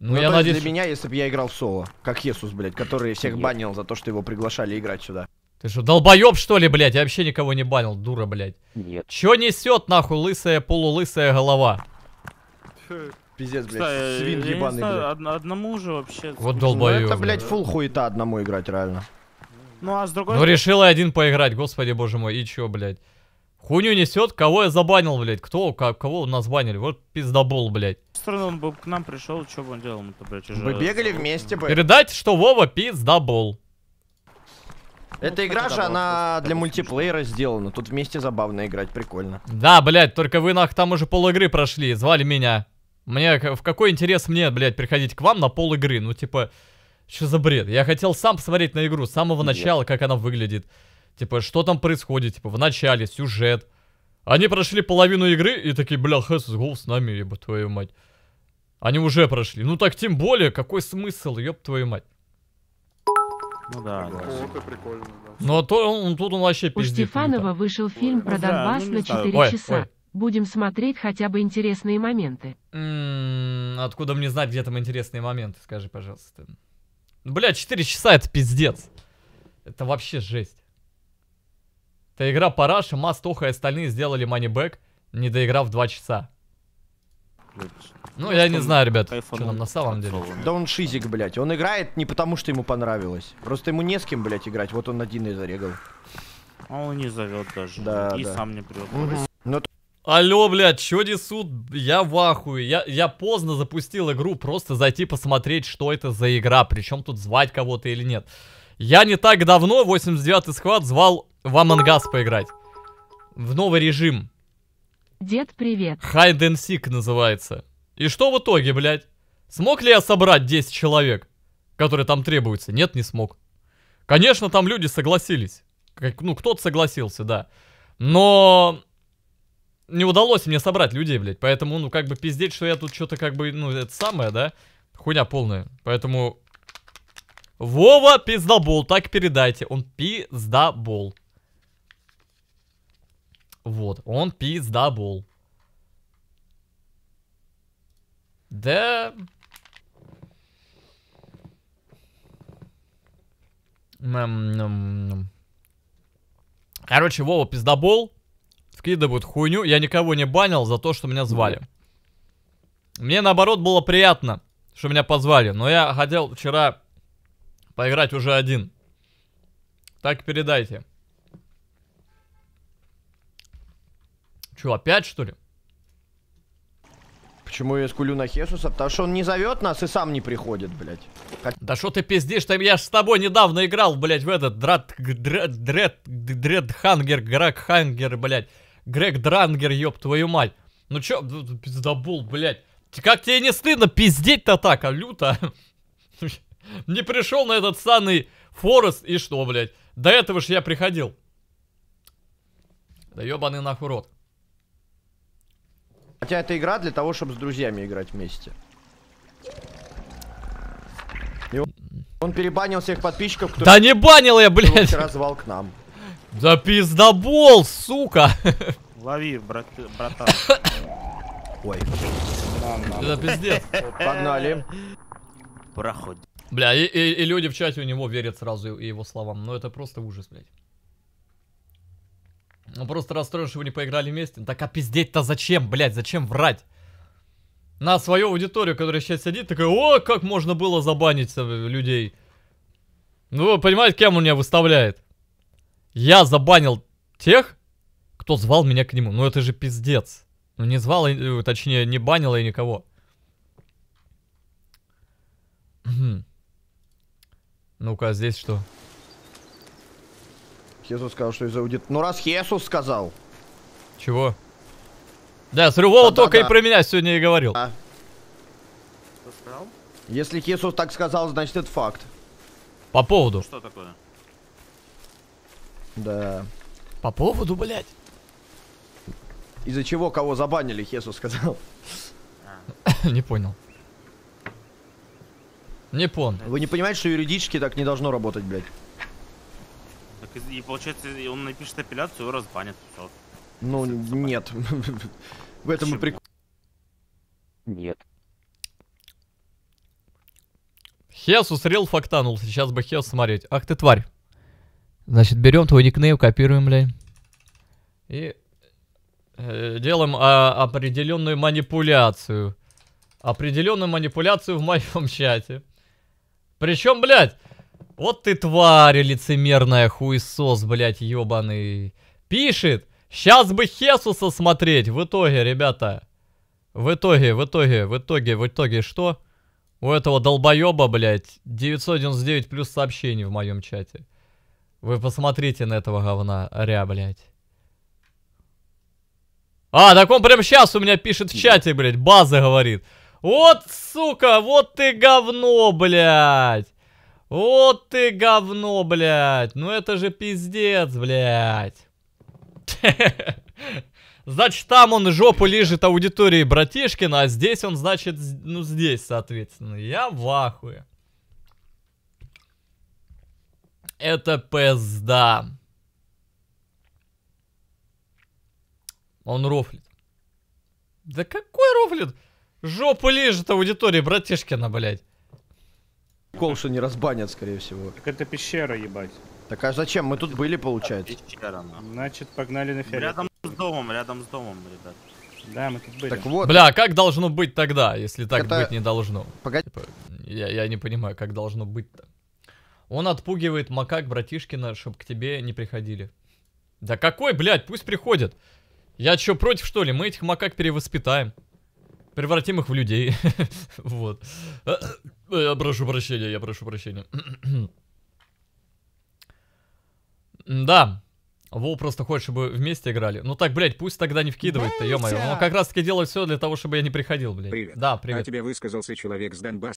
Ну, ну я то надеюсь... для меня, если бы я играл в соло, как Есус, блядь, который всех Нет. банил за то, что его приглашали играть сюда. Ты что, долбоеб что ли, блядь? Я вообще никого не банил, дура, блядь. Нет. Чё несет, нахуй, лысая, полулысая голова? Пиздец, блядь, Кстати, свин я ебаный, знаю, блядь. Од одному же вообще... Вот долбоёб. Ну, это, блядь, фул хуета одному играть, реально. Ну, а с другой... Ну, решила один поиграть, господи боже мой, и чё, блядь. Хуйню несет, кого я забанил, блядь? Кто, как, кого у нас банили? Вот пиздобол, блядь. С стороны он бы к нам пришел, что бы он делал мы-то, блядь, уже... Вы бегали вместе бы. Передать, что Вова пиздобол. Эта ну, игра же, она для мультиплеера сделана. Тут вместе забавно играть, прикольно. Да, блядь, только вы нах там уже пол игры прошли, звали меня. Мне, в какой интерес мне, блядь, приходить к вам на пол игры? Ну, типа, что за бред? Я хотел сам посмотреть на игру с самого Нет. начала, как она выглядит. Типа, что там происходит, типа, в начале, сюжет. Они прошли половину игры и такие, бля, Хэс, гол с нами, ебать твою мать. Они уже прошли. Ну так тем более, какой смысл, еб твою мать. Ну да, да. Это прикольно, да. Но ну, а то, он, тут он вообще пиздец. У Стефанова вышел фильм про ну ну Донбасс да, на 4 ой, часа. Ой. Будем смотреть хотя бы интересные моменты. М откуда мне знать, где там интересные моменты, скажи, пожалуйста. Бля, 4 часа это пиздец. Это вообще жесть. Эта игра параша, Мастоха и остальные сделали манибэк, не доиграв 2 часа. Ну, я не знаю, ребят, что там на самом деле. Да он шизик, блядь. Он играет не потому, что ему понравилось. Просто ему не с кем, блядь, играть. Вот он один и зарегал. А он не зовет даже. Да, И да. сам не прет. Угу. Ну Но... Алло, блядь, чё несут? Я в ахуе. Я, я поздно запустил игру, просто зайти посмотреть, что это за игра. Причем тут звать кого-то или нет. Я не так давно, 89-й схват, звал в Among Us поиграть. В новый режим. Дед, привет. Hide and Seek называется. И что в итоге, блядь? Смог ли я собрать 10 человек, которые там требуются? Нет, не смог. Конечно, там люди согласились. Как, ну, кто-то согласился, да. Но не удалось мне собрать людей, блядь. Поэтому, ну, как бы пиздеть, что я тут что-то как бы, ну, это самое, да? Хуйня полная. Поэтому... Вова пиздобол, так передайте. Он пиздобол. Вот, он пиздабол. Да... Короче, Вова пиздобол. вкидывают хуйню. Я никого не банил за то, что меня звали. Мне наоборот было приятно, что меня позвали. Но я хотел вчера поиграть уже один. Так передайте. Че, опять что ли? Почему я скулю на Хесуса? Потому что он не зовет нас и сам не приходит, блядь. Хот... Да что ты пиздишь, там я ж с тобой недавно играл, блядь, в этот драт... Дред... Дред... Дред Хангер, Грег Хангер, блядь. Грег Дрангер, ёб твою мать. Ну чё, ну, ну, пиздобул, блядь. Как тебе не стыдно пиздеть-то так, а люто? Не пришел на этот санный Форест и что, блядь? До этого ж я приходил. Да ёбаный нахуй рот. Хотя это игра для того, чтобы с друзьями играть вместе. И он, он перебанил всех подписчиков, кто... Да не банил я, блядь! Развал к нам. Да пиздобол, сука! Лови, брат, братан. Ой. Да пиздец. Погнали. Проходи. Бля, и, и, и люди в чате у него верят сразу и его словам. Но ну, это просто ужас, блядь. Ну просто расстроен, что вы не поиграли вместе. Так а пиздеть-то зачем, блядь, зачем врать? На свою аудиторию, которая сейчас сидит, такая, о, как можно было забанить людей. Ну, вы понимаете, кем он меня выставляет? Я забанил тех, кто звал меня к нему. Ну это же пиздец. Ну не звал, э, точнее, не банил я никого. Ну-ка, а здесь что? Хесус сказал, что из аудит. Ну раз Хесус сказал. Чего? Да, с Рювола да, только да, и про меня сегодня и говорил. Да. Если Хесус так сказал, значит это факт. По поводу. Что такое? Да. По поводу, блядь. Из-за чего кого забанили, Хесус сказал. Не понял. Не понял. Вы не понимаете, что юридически так не должно работать, блядь. И получается, он напишет апелляцию, его разбанят. Ну, все, нет. В этом и прикол. Нет. Хес усрел, фактанул. Сейчас бы Хес смотреть. Ах ты тварь. Значит, берем твой никнейм, копируем, бля. И э, делаем а, определенную манипуляцию. Определенную манипуляцию в моем чате. Причем, блядь, вот ты тварь лицемерная, хуесос, блядь, ебаный Пишет, сейчас бы Хесуса смотреть. В итоге, ребята, в итоге, в итоге, в итоге, в итоге что? У этого долбоеба, блядь, 999 плюс сообщений в моем чате. Вы посмотрите на этого говна, ря, блядь. А, так он прям сейчас у меня пишет в чате, блядь, база говорит. Вот, сука, вот ты говно, блядь. Вот ты говно, блядь. Ну это же пиздец, блядь. Значит, там он жопу лежит аудитории братишкина, а здесь он, значит, ну здесь, соответственно. Я в ахуе. Это пизда. Он рофлит. Да какой рофлит? Жопу лежит аудитории братишкина, блядь. Колша не разбанят, скорее всего. Так это пещера, ебать. Так а зачем? Мы тут были, получается. Пещера, ну. Значит, погнали на ферму. Рядом с домом, рядом с домом, ребят. Да, мы тут были. Так вот. Бля, как должно быть тогда, если так это... быть не должно? Погоди. Типа, я, я не понимаю, как должно быть-то. Он отпугивает макак братишкина, чтобы к тебе не приходили. Да какой, блядь, пусть приходят. Я чё, против, что ли? Мы этих макак перевоспитаем. Превратим их в людей. Вот. Э, э, я прошу прощения, я прошу прощения. Да. Вол просто хочет, чтобы вместе играли. Ну так, блядь, пусть тогда не вкидывает-то, ё-моё. Он как раз таки делает все для того, чтобы я не приходил, блядь. Привет. Да, привет. А тебе высказался человек с Донбасса.